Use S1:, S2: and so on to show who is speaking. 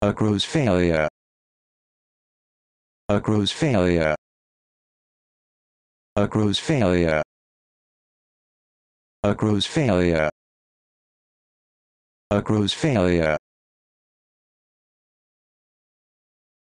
S1: A cruise failure. A cruise failure. A cruise failure. A cruise failure. A cruise failure.